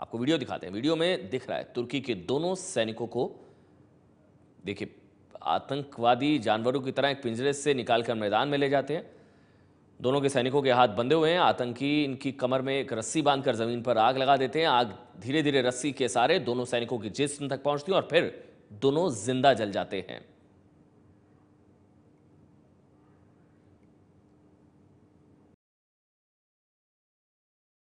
आपको वीडियो दिखाते हैं वीडियो में दिख रहा है तुर्की के दोनों सैनिकों को देखिए आतंकवादी जानवरों की तरह एक पिंजरे से निकालकर मैदान में ले जाते हैं दोनों के सैनिकों के हाथ बंधे हुए हैं आतंकी इनकी कमर में एक रस्सी बांधकर जमीन पर आग लगा देते हैं आग धीरे धीरे रस्सी के सहारे दोनों सैनिकों की जिस्म तक पहुंचती है और फिर दोनों जिंदा जल जाते हैं